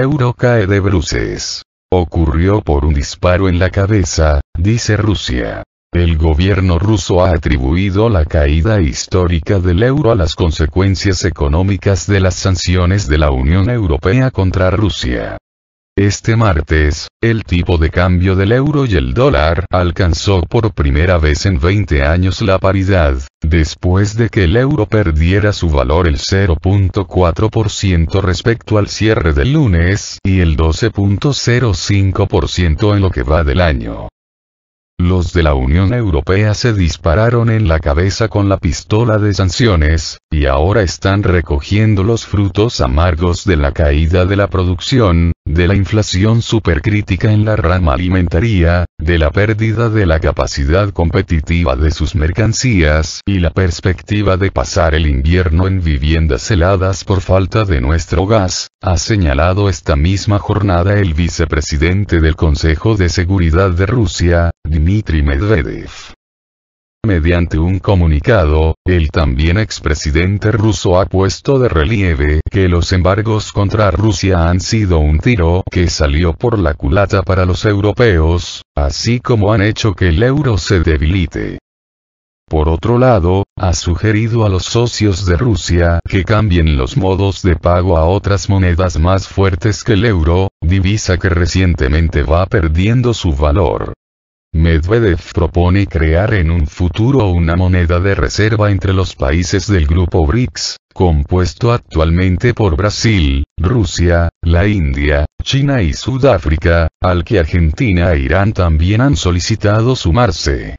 Euro cae de bruces. Ocurrió por un disparo en la cabeza, dice Rusia. El gobierno ruso ha atribuido la caída histórica del euro a las consecuencias económicas de las sanciones de la Unión Europea contra Rusia. Este martes, el tipo de cambio del euro y el dólar alcanzó por primera vez en 20 años la paridad, después de que el euro perdiera su valor el 0.4% respecto al cierre del lunes y el 12.05% en lo que va del año. Los de la Unión Europea se dispararon en la cabeza con la pistola de sanciones, y ahora están recogiendo los frutos amargos de la caída de la producción, de la inflación supercrítica en la rama alimentaria, de la pérdida de la capacidad competitiva de sus mercancías y la perspectiva de pasar el invierno en viviendas heladas por falta de nuestro gas, ha señalado esta misma jornada el vicepresidente del Consejo de Seguridad de Rusia, Dmitry Medvedev. Mediante un comunicado, el también expresidente ruso ha puesto de relieve que los embargos contra Rusia han sido un tiro que salió por la culata para los europeos, así como han hecho que el euro se debilite. Por otro lado, ha sugerido a los socios de Rusia que cambien los modos de pago a otras monedas más fuertes que el euro, divisa que recientemente va perdiendo su valor. Medvedev propone crear en un futuro una moneda de reserva entre los países del grupo BRICS, compuesto actualmente por Brasil, Rusia, la India, China y Sudáfrica, al que Argentina e Irán también han solicitado sumarse.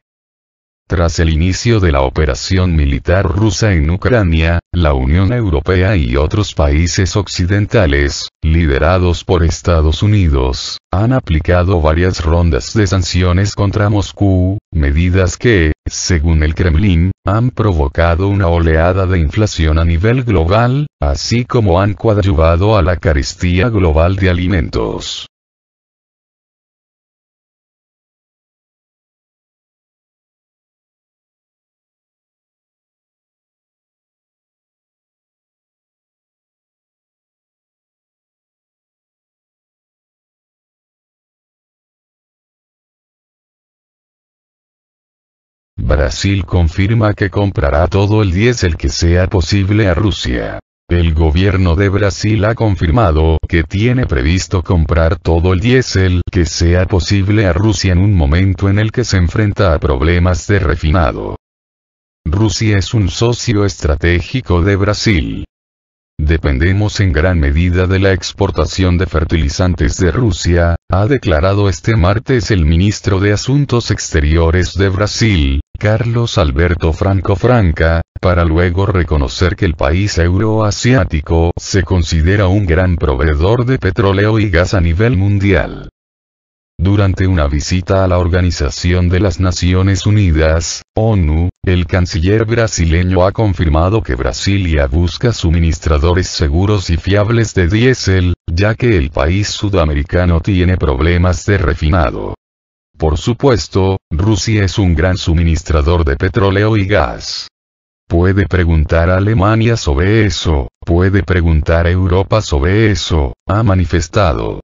Tras el inicio de la operación militar rusa en Ucrania, la Unión Europea y otros países occidentales, liderados por Estados Unidos, han aplicado varias rondas de sanciones contra Moscú, medidas que, según el Kremlin, han provocado una oleada de inflación a nivel global, así como han coadyuvado a la carestía global de alimentos. Brasil confirma que comprará todo el diésel que sea posible a Rusia. El gobierno de Brasil ha confirmado que tiene previsto comprar todo el diésel que sea posible a Rusia en un momento en el que se enfrenta a problemas de refinado. Rusia es un socio estratégico de Brasil. Dependemos en gran medida de la exportación de fertilizantes de Rusia, ha declarado este martes el ministro de Asuntos Exteriores de Brasil, Carlos Alberto Franco Franca, para luego reconocer que el país euroasiático se considera un gran proveedor de petróleo y gas a nivel mundial. Durante una visita a la Organización de las Naciones Unidas, ONU, el canciller brasileño ha confirmado que Brasilia busca suministradores seguros y fiables de diésel, ya que el país sudamericano tiene problemas de refinado. Por supuesto, Rusia es un gran suministrador de petróleo y gas. Puede preguntar a Alemania sobre eso, puede preguntar a Europa sobre eso, ha manifestado.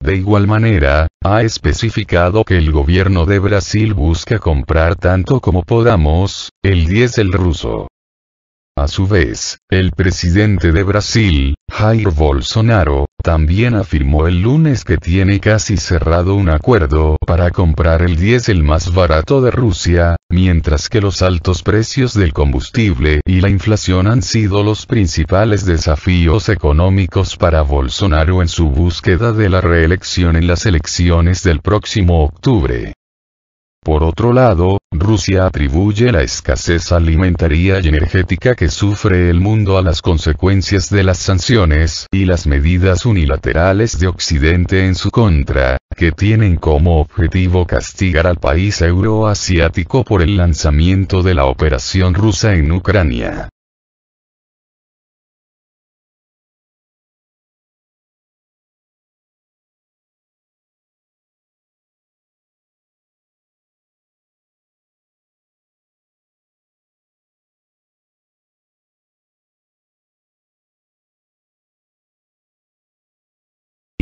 De igual manera, ha especificado que el gobierno de Brasil busca comprar tanto como podamos, el diésel ruso. A su vez, el presidente de Brasil, Jair Bolsonaro, también afirmó el lunes que tiene casi cerrado un acuerdo para comprar el diésel más barato de Rusia, mientras que los altos precios del combustible y la inflación han sido los principales desafíos económicos para Bolsonaro en su búsqueda de la reelección en las elecciones del próximo octubre. Por otro lado, Rusia atribuye la escasez alimentaria y energética que sufre el mundo a las consecuencias de las sanciones y las medidas unilaterales de Occidente en su contra, que tienen como objetivo castigar al país euroasiático por el lanzamiento de la operación rusa en Ucrania.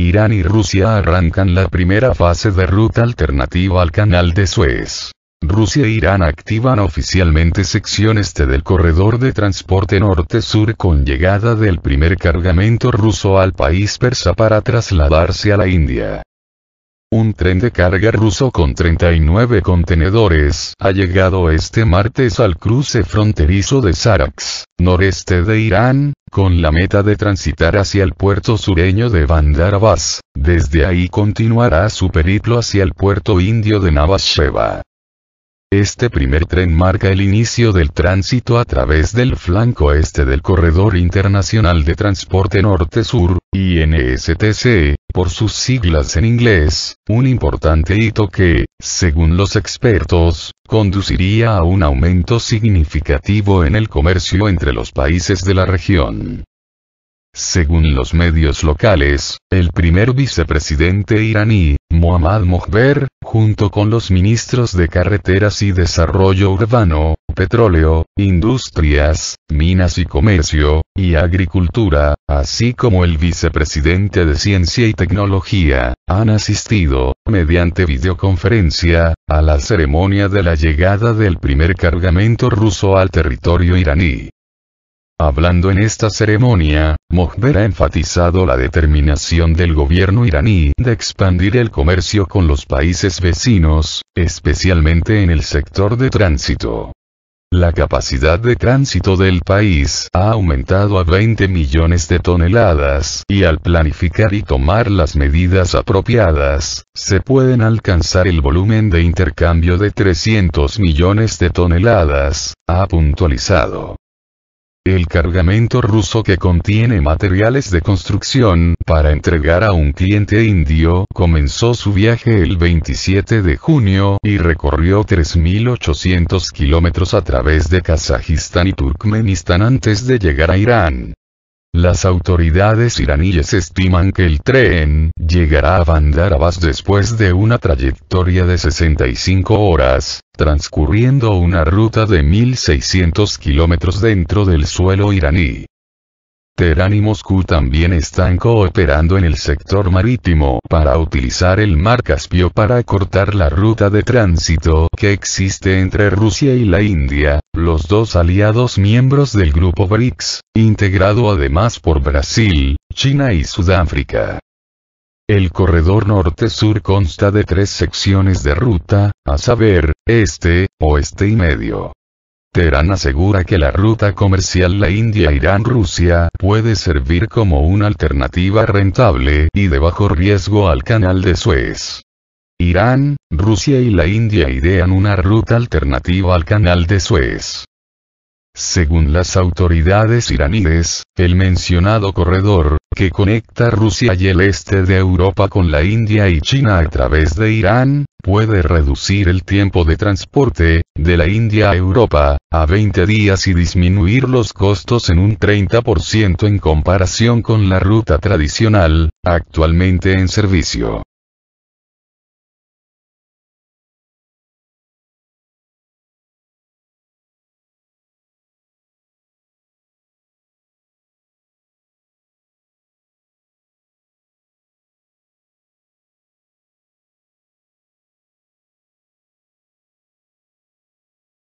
Irán y Rusia arrancan la primera fase de ruta alternativa al canal de Suez. Rusia e Irán activan oficialmente sección este del corredor de transporte norte-sur con llegada del primer cargamento ruso al país persa para trasladarse a la India. Un tren de carga ruso con 39 contenedores ha llegado este martes al cruce fronterizo de Sarax, noreste de Irán, con la meta de transitar hacia el puerto sureño de Bandar Abbas. Desde ahí continuará su periplo hacia el puerto indio de Navasheva. Este primer tren marca el inicio del tránsito a través del flanco este del Corredor Internacional de Transporte Norte-Sur, INSTC, por sus siglas en inglés, un importante hito que, según los expertos, conduciría a un aumento significativo en el comercio entre los países de la región. Según los medios locales, el primer vicepresidente iraní, Mohammad Mokhber, junto con los ministros de Carreteras y Desarrollo Urbano, petróleo, industrias, minas y comercio, y agricultura, así como el vicepresidente de Ciencia y Tecnología, han asistido, mediante videoconferencia, a la ceremonia de la llegada del primer cargamento ruso al territorio iraní. Hablando en esta ceremonia, Mojber ha enfatizado la determinación del gobierno iraní de expandir el comercio con los países vecinos, especialmente en el sector de tránsito. La capacidad de tránsito del país ha aumentado a 20 millones de toneladas y al planificar y tomar las medidas apropiadas, se pueden alcanzar el volumen de intercambio de 300 millones de toneladas, ha puntualizado cargamento ruso que contiene materiales de construcción para entregar a un cliente indio, comenzó su viaje el 27 de junio y recorrió 3.800 kilómetros a través de Kazajistán y Turkmenistán antes de llegar a Irán. Las autoridades iraníes estiman que el tren llegará a Bandar Abbas después de una trayectoria de 65 horas, transcurriendo una ruta de 1.600 kilómetros dentro del suelo iraní. Teherán y Moscú también están cooperando en el sector marítimo para utilizar el mar Caspio para cortar la ruta de tránsito que existe entre Rusia y la India, los dos aliados miembros del grupo BRICS, integrado además por Brasil, China y Sudáfrica. El corredor norte-sur consta de tres secciones de ruta, a saber, este, oeste y medio. Teherán asegura que la ruta comercial la India-Irán-Rusia puede servir como una alternativa rentable y de bajo riesgo al canal de Suez. Irán, Rusia y la India idean una ruta alternativa al canal de Suez. Según las autoridades iraníes, el mencionado corredor, que conecta Rusia y el este de Europa con la India y China a través de Irán, puede reducir el tiempo de transporte, de la India a Europa, a 20 días y disminuir los costos en un 30% en comparación con la ruta tradicional, actualmente en servicio.